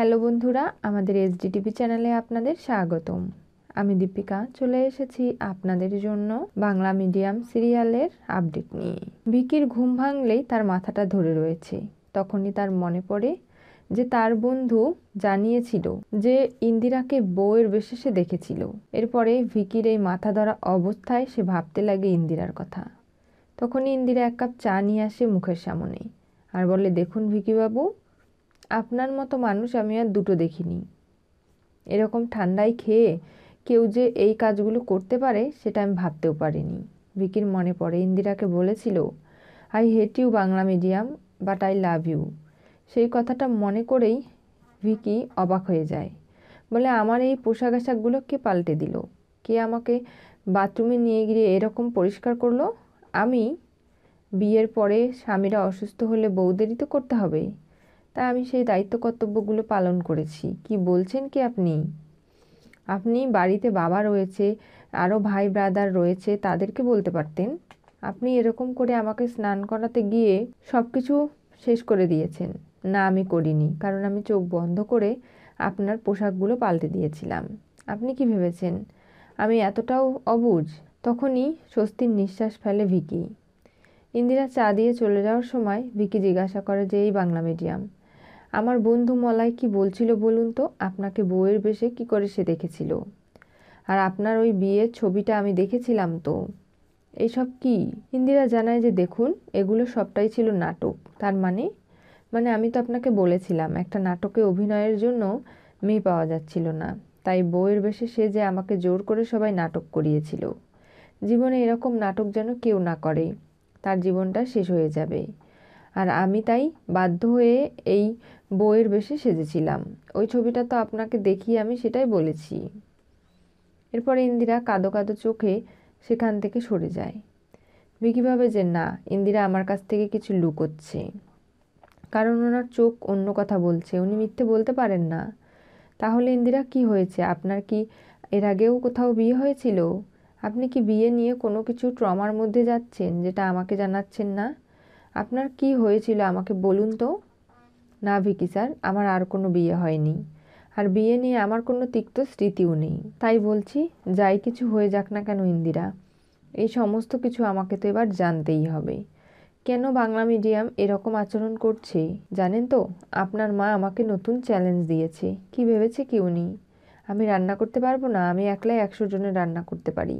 Hello বন্ধুরা আমাদের SDTV চ্যানেলে আপনাদের স্বাগতম আমি দীপিকা চলে এসেছি আপনাদের জন্য বাংলা মিডিয়াম সিরিয়ালের আপডেট নিয়ে ভিকির ঘুম ভাঙলেই তার মাথাটা ধরে রয়েছে তখনই তার মনে পড়ে যে তার বন্ধু জানিয়েছিল যে ইন্দিরাকে বউয়ের বেশে সে দেখেছিল এরপরে ভিকির এই মাথা ধরা অবস্থায় সে ভাবতে লাগে ইন্দিরার কথা তখনই ইন্দিরা এক কাপ চা নিয়ে আসে মুখের সামনে আর বলে দেখুন ভিকিবাবু বাবু আপনার মতো মানুষ আমি আর দুটো দেখিনি এরকম ঠান্ডায় খেয়ে কেউ যে এই কাজগুলো করতে পারে সেটা আমি ভাবতেও পারিনি ভিকির মনে পড়ে ইন্দিরাকে বলেছিল I hate you Bangla medium but I love you সেই কথাটা মনে করেই ভিকি অবাক হয়ে যায় বলে আমার এই পোশাক আশাকগুলো কে পাল্টে দিল কে আমাকে বাথরুমে নিয়ে গিয়ে এরকম পরিষ্কার করলো আমি বিয়ের পরে স্বামীরা অসুস্থ হলে বউদেরই তো করতে হবে তা আমি সেই দায়িত্ব কর্তব্যগুলো পালন করেছি কি বলছেন কি আপনি আপনি বাড়িতে বাবা রয়েছে আরও ভাই ব্রাদার রয়েছে তাদেরকে বলতে পারতেন আপনি এরকম করে আমাকে স্নান করাতে গিয়ে সব কিছু শেষ করে দিয়েছেন না আমি করিনি কারণ আমি চোখ বন্ধ করে আপনার পোশাকগুলো পাল্টে দিয়েছিলাম আপনি কি ভেবেছেন আমি এতটাও অবুজ তখনই স্বস্তির নিঃশ্বাস ফেলে ভিকি ইন্দিরা চা দিয়ে চলে যাওয়ার সময় ভিকি জিজ্ঞাসা করে যে এই বাংলা মিডিয়াম আমার বন্ধু মলায় কি বলছিল বলুন তো আপনাকে বউয়ের বেশে কি করে সে দেখেছিল আর আপনার ওই বিয়ের ছবিটা আমি দেখেছিলাম তো এইসব কি ইন্দিরা জানায় যে দেখুন এগুলো সবটাই ছিল নাটক তার মানে মানে আমি তো আপনাকে বলেছিলাম একটা নাটকে অভিনয়ের জন্য মেয়ে পাওয়া যাচ্ছিল না তাই বউয়ের বেশে সে যে আমাকে জোর করে সবাই নাটক করিয়েছিল জীবনে এরকম নাটক যেন কেউ না করে তার জীবনটা শেষ হয়ে যাবে আর আমি তাই বাধ্য হয়ে এই বইয়ের বেশে সেজেছিলাম ওই ছবিটা তো আপনাকে দেখিয়ে আমি সেটাই বলেছি এরপর ইন্দিরা কাদো কাদো চোখে সেখান থেকে সরে যায় বিকি ভাবে যে না ইন্দিরা আমার কাছ থেকে কিছু লুকোচ্ছে কারণ ওনার চোখ অন্য কথা বলছে উনি মিথ্যে বলতে পারেন না তাহলে ইন্দিরা কি হয়েছে আপনার কি এর আগেও কোথাও বিয়ে হয়েছিল আপনি কি বিয়ে নিয়ে কোনো কিছু ট্রমার মধ্যে যাচ্ছেন যেটা আমাকে জানাচ্ছেন না আপনার কি হয়েছিল আমাকে বলুন তো না ভিকি স্যার আমার আর কোনো বিয়ে হয়নি আর বিয়ে নিয়ে আমার কোনো তিক্ত স্মৃতিও নেই তাই বলছি যাই কিছু হয়ে যাক না কেন ইন্দিরা এই সমস্ত কিছু আমাকে তো এবার জানতেই হবে কেন বাংলা মিডিয়াম এরকম আচরণ করছে জানেন তো আপনার মা আমাকে নতুন চ্যালেঞ্জ দিয়েছে কি ভেবেছে কি উনি আমি রান্না করতে পারবো না আমি একলাই একশো জনের রান্না করতে পারি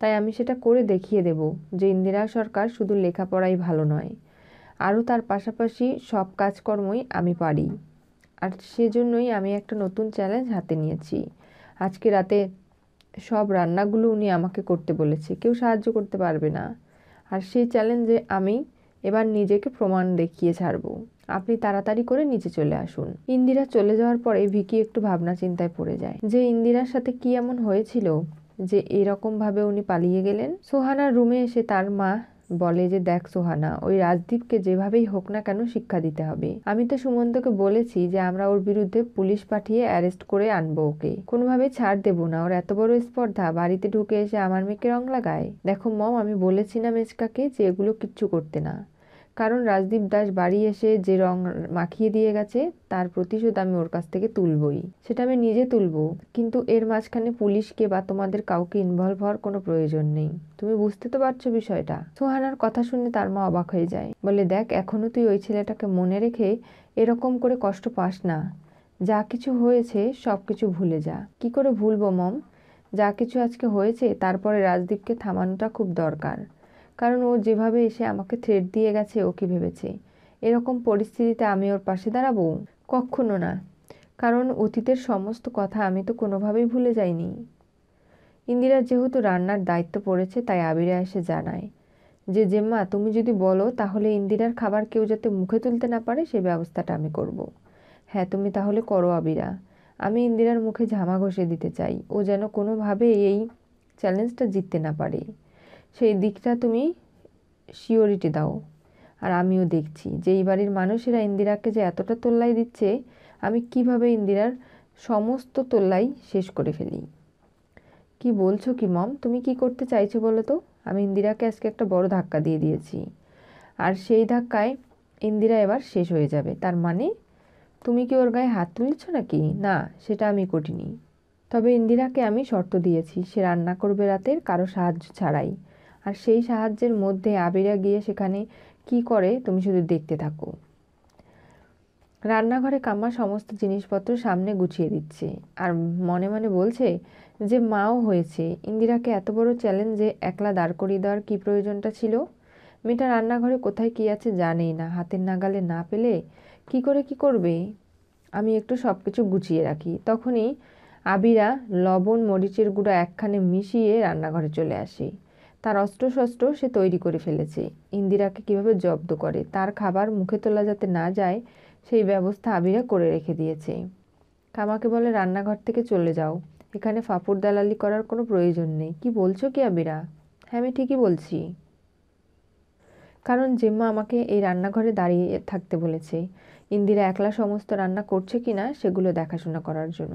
তাই আমি সেটা করে দেখিয়ে দেব যে ইন্দিরা সরকার শুধু লেখাপড়াই ভালো নয় আরও তার পাশাপাশি সব কাজকর্মই আমি পারি আর সেজন্যই আমি একটা নতুন চ্যালেঞ্জ হাতে নিয়েছি আজকে রাতে সব রান্নাগুলো উনি আমাকে করতে বলেছে কেউ সাহায্য করতে পারবে না আর সেই চ্যালেঞ্জে আমি এবার নিজেকে প্রমাণ দেখিয়ে ছাড়ব আপনি তাড়াতাড়ি করে নিচে চলে আসুন ইন্দিরা চলে যাওয়ার পরে ভিকি একটু ভাবনা চিন্তায় পড়ে যায় যে ইন্দিরার সাথে কি এমন হয়েছিল যে এরকমভাবে উনি পালিয়ে গেলেন সোহানার রুমে এসে তার মা বলে যে দেখ সোহানা ওই রাজদীপকে যেভাবেই হোক না কেন শিক্ষা দিতে হবে আমি তো সুমন্তকে বলেছি যে আমরা ওর বিরুদ্ধে পুলিশ পাঠিয়ে অ্যারেস্ট করে আনবো ওকে কোনোভাবে ছাড় দেবো না ওর এত বড় স্পর্ধা বাড়িতে ঢুকে এসে আমার মেয়েকে রং লাগায় দেখো মম আমি বলেছি না মেজকাকে যে এগুলো কিচ্ছু করতে না কারণ রাজদীপ দাস বাড়ি এসে যে রং মাখিয়ে দিয়ে গেছে তার প্রতিশোধ আমি ওর কাছ থেকে তুলবই সেটা আমি নিজে তুলব কিন্তু এর মাঝখানে পুলিশকে বা তোমাদের কাউকে ইনভলভ হওয়ার কোনো প্রয়োজন নেই তুমি বুঝতে তো পারছো বিষয়টা সোহানার কথা শুনে তার মা অবাক হয়ে যায় বলে দেখ এখনো তুই ওই ছেলেটাকে মনে রেখে এরকম করে কষ্ট পাস না যা কিছু হয়েছে সব কিছু ভুলে যা কি করে ভুলবো মম যা কিছু আজকে হয়েছে তারপরে রাজদীপকে থামানোটা খুব দরকার কারণ ও যেভাবে এসে আমাকে থ্রেট দিয়ে গেছে ও কি ভেবেছে এরকম পরিস্থিতিতে আমি ওর পাশে দাঁড়াবো কখনো না কারণ অতীতের সমস্ত কথা আমি তো কোনোভাবেই ভুলে যাইনি ইন্দিরা যেহেতু রান্নার দায়িত্ব পড়েছে তাই আবিরা এসে জানায় যে জেম্মা তুমি যদি বলো তাহলে ইন্দিরার খাবার কেউ যাতে মুখে তুলতে না পারে সে ব্যবস্থাটা আমি করব। হ্যাঁ তুমি তাহলে করো আবিরা আমি ইন্দিরার মুখে ঝামা ঘষে দিতে চাই ও যেন কোনোভাবে এই চ্যালেঞ্জটা জিততে না পারে সেই দিকটা তুমি শিওরিটি দাও আর আমিও দেখছি যে এই বাড়ির মানুষেরা ইন্দিরাকে যে এতটা তোল্লাই দিচ্ছে আমি কিভাবে ইন্দিরার সমস্ত তোল্লাই শেষ করে ফেলি কি বলছো কি মম তুমি কি করতে চাইছো বলো তো আমি ইন্দিরাকে আজকে একটা বড় ধাক্কা দিয়ে দিয়েছি আর সেই ধাক্কায় ইন্দিরা এবার শেষ হয়ে যাবে তার মানে তুমি কি ওর গায়ে হাত তুলেছ নাকি না সেটা আমি করিনি তবে ইন্দিরাকে আমি শর্ত দিয়েছি সে রান্না করবে রাতের কারো সাহায্য ছাড়াই আর সেই সাহায্যের মধ্যে আবিরা গিয়ে সেখানে কি করে তুমি শুধু দেখতে থাকো রান্নাঘরে কাম্মা সমস্ত জিনিসপত্র সামনে গুছিয়ে দিচ্ছে আর মনে মনে বলছে যে মাও হয়েছে ইন্দিরাকে এত বড় চ্যালেঞ্জে একলা দাঁড় করিয়ে দেওয়ার কী প্রয়োজনটা ছিল মেয়েটা রান্নাঘরে কোথায় কী আছে জানেই না হাতের নাগালে না পেলে কি করে কি করবে আমি একটু সব কিছু গুছিয়ে রাখি তখনই আবিরা লবণ মরিচের গুঁড়া একখানে মিশিয়ে রান্নাঘরে চলে আসে তার অস্ত্রশস্ত্র সে তৈরি করে ফেলেছে ইন্দিরাকে কিভাবে জব্দ করে তার খাবার মুখে তোলা যাতে না যায় সেই ব্যবস্থা আবিরা করে রেখে দিয়েছে কামাকে বলে রান্নাঘর থেকে চলে যাও এখানে ফাপুর দালালি করার কোনো প্রয়োজন নেই কি বলছো কি আবিরা হ্যাঁ আমি ঠিকই বলছি কারণ জেম্মা আমাকে এই রান্নাঘরে দাঁড়িয়ে থাকতে বলেছে ইন্দিরা একলা সমস্ত রান্না করছে কি না সেগুলো দেখাশোনা করার জন্য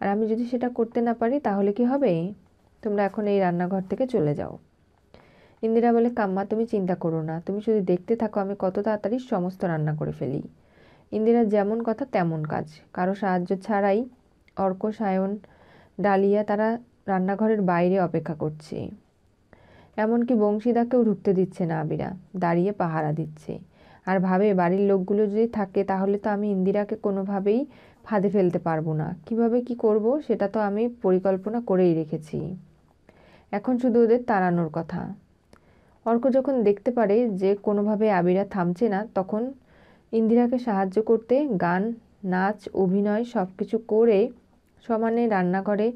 আর আমি যদি সেটা করতে না পারি তাহলে কি হবে তোমরা এখন এই রান্নাঘর থেকে চলে যাও ইন্দিরা বলে কাম্মা তুমি চিন্তা করো না তুমি শুধু দেখতে থাকো আমি কত তাড়াতাড়ি সমস্ত রান্না করে ফেলি ইন্দিরা যেমন কথা তেমন কাজ কারো সাহায্য ছাড়াই অর্ক সায়ন ডালিয়া তারা রান্নাঘরের বাইরে অপেক্ষা করছে এমনকি বংশীদাকেও ঢুকতে দিচ্ছে না আবিরা দাঁড়িয়ে পাহারা দিচ্ছে আর ভাবে বাড়ির লোকগুলো যদি থাকে তাহলে তো আমি ইন্দিরাকে কোনোভাবেই ফাঁদে ফেলতে পারবো না কিভাবে কি করব সেটা তো আমি পরিকল্পনা করেই রেখেছি এখন শুধু ওদের তাড়ানোর কথা অর্ক যখন দেখতে পারে যে কোনোভাবে আবিরা থামছে না তখন ইন্দিরাকে সাহায্য করতে গান নাচ অভিনয় সব কিছু করে সমানে রান্নাঘরে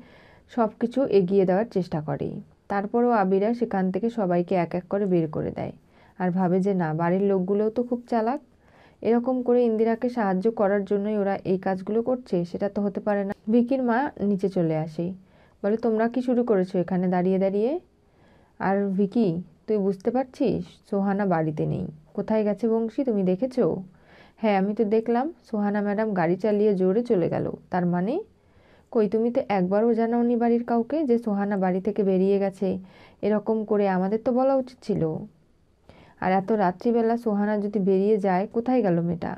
সব কিছু এগিয়ে দেওয়ার চেষ্টা করে তারপরও আবিরা সেখান থেকে সবাইকে এক এক করে বের করে দেয় আর ভাবে যে না বাড়ির লোকগুলোও তো খুব চালাক এরকম করে ইন্দিরাকে সাহায্য করার জন্যই ওরা এই কাজগুলো করছে সেটা তো হতে পারে না ভিকির মা নিচে চলে আসে বলে তোমরা কি শুরু করেছো এখানে দাঁড়িয়ে দাঁড়িয়ে আর ভিকি তুই বুঝতে পারছিস সোহানা বাড়িতে নেই কোথায় গেছে বংশী তুমি দেখেছ হ্যাঁ আমি তো দেখলাম সোহানা ম্যাডাম গাড়ি চালিয়ে জোরে চলে গেল তার মানে কই তুমি তো একবারও জানাওনি বাড়ির কাউকে যে সোহানা বাড়ি থেকে বেরিয়ে গেছে এরকম করে আমাদের তো বলা উচিত ছিল আর এত রাত্রিবেলা সোহানা যদি বেরিয়ে যায় কোথায় গেল মেয়েটা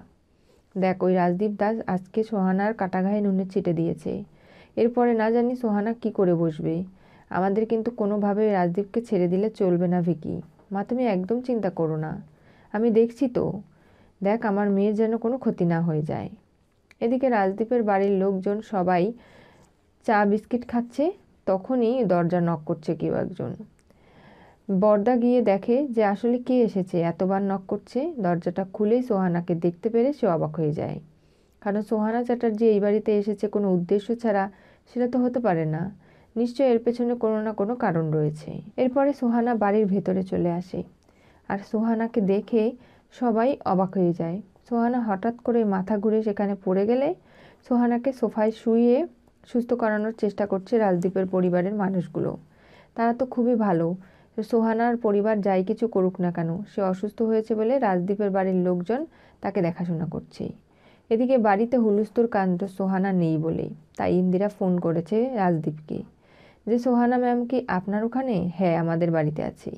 দেখ ওই রাজদীপ দাস আজকে সোহানার কাটাঘায় নুনের ছিটে দিয়েছে এরপরে না জানি সোহানা কি করে বসবে আমাদের কিন্তু কোনোভাবে রাজদীপকে ছেড়ে দিলে চলবে না ভিকি মা তুমি একদম চিন্তা করো না আমি দেখছি তো দেখ আমার মেয়ের যেন কোনো ক্ষতি না হয়ে যায় এদিকে রাজদীপের বাড়ির লোকজন সবাই চা বিস্কিট খাচ্ছে তখনই দরজা নক করছে কেউ একজন বর্দা গিয়ে দেখে যে আসলে কে এসেছে এতবার নক করছে দরজাটা খুলেই সোহানাকে দেখতে পেরে সে অবাক হয়ে যায় কারণ সোহানা চ্যাটার্জি এই বাড়িতে এসেছে কোনো উদ্দেশ্য ছাড়া সেটা তো হতে পারে না নিশ্চয় এর পেছনে কোনো না কোনো কারণ রয়েছে এরপরে সুহানা বাড়ির ভেতরে চলে আসে আর সুহানাকে দেখে সবাই অবাক হয়ে যায় সোহানা হঠাৎ করে মাথা ঘুরে সেখানে পড়ে গেলে সোহানাকে সোফায় শুয়ে সুস্থ করানোর চেষ্টা করছে রাজদীপের পরিবারের মানুষগুলো তারা তো খুবই ভালো সোহানার পরিবার যাই কিছু করুক না কেন সে অসুস্থ হয়েছে বলে রাজদীপের বাড়ির লোকজন তাকে দেখাশোনা করছে এদিকে বাড়িতে হুলুস্তুর কাণ্ড সোহানা নেই বলে তাই ইন্দিরা ফোন করেছে রাজদীপকে যে সোহানা ম্যাম কি আপনার ওখানে হ্যাঁ আমাদের বাড়িতে আছি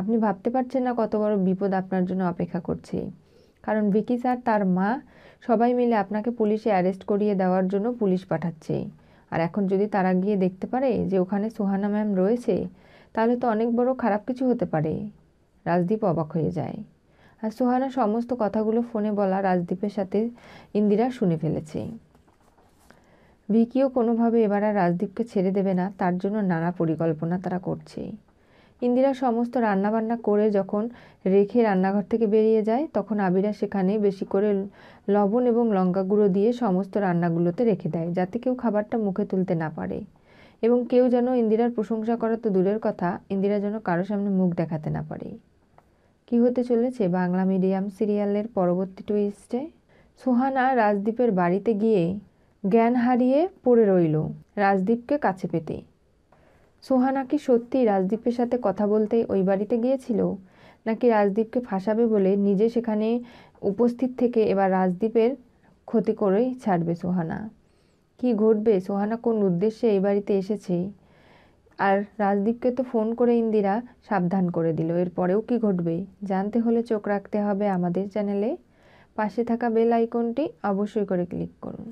আপনি ভাবতে পারছেন না কত বড় বিপদ আপনার জন্য অপেক্ষা করছে কারণ বিকি স্যার তার মা সবাই মিলে আপনাকে পুলিশে অ্যারেস্ট করিয়ে দেওয়ার জন্য পুলিশ পাঠাচ্ছে আর এখন যদি তারা গিয়ে দেখতে পারে যে ওখানে সোহানা ম্যাম রয়েছে তাহলে তো অনেক বড় খারাপ কিছু হতে পারে রাজদীপ অবাক হয়ে যায় আর সোহানা সমস্ত কথাগুলো ফোনে বলা রাজদীপের সাথে ইন্দিরা শুনে ফেলেছে ভিকিও কোনোভাবে এবার আর রাজদীপকে ছেড়ে দেবে না তার জন্য নানা পরিকল্পনা তারা করছেই ইন্দিরা সমস্ত রান্নাবান্না করে যখন রেখে রান্নাঘর থেকে বেরিয়ে যায় তখন আবিরা সেখানে বেশি করে লবণ এবং লঙ্কা গুঁড়ো দিয়ে সমস্ত রান্নাগুলোতে রেখে দেয় যাতে কেউ খাবারটা মুখে তুলতে না পারে এবং কেউ যেন ইন্দিরার প্রশংসা করা তো দূরের কথা ইন্দিরা যেন কারো সামনে মুখ দেখাতে না পারে কি হতে চলেছে বাংলা মিডিয়াম সিরিয়ালের পরবর্তী টুইস্টে সোহানা রাজদ্বীপের বাড়িতে গিয়ে জ্ঞান হারিয়ে পড়ে রইল রাজদীপকে কাছে পেতে সোহানা কি সত্যি রাজদীপের সাথে কথা বলতে ওই বাড়িতে গিয়েছিল নাকি রাজদীপকে ফাঁসাবে বলে নিজে সেখানে উপস্থিত থেকে এবার রাজদীপের ক্ষতি করেই ছাড়বে সোহানা কি ঘটবে সোহানা কোন উদ্দেশ্যে এই বাড়িতে এসেছে আর রাজদীপকে তো ফোন করে ইন্দিরা সাবধান করে দিল এরপরেও কি ঘটবে জানতে হলে চোখ রাখতে হবে আমাদের চ্যানেলে পাশে থাকা বেল আইকনটি অবশ্যই করে ক্লিক করুন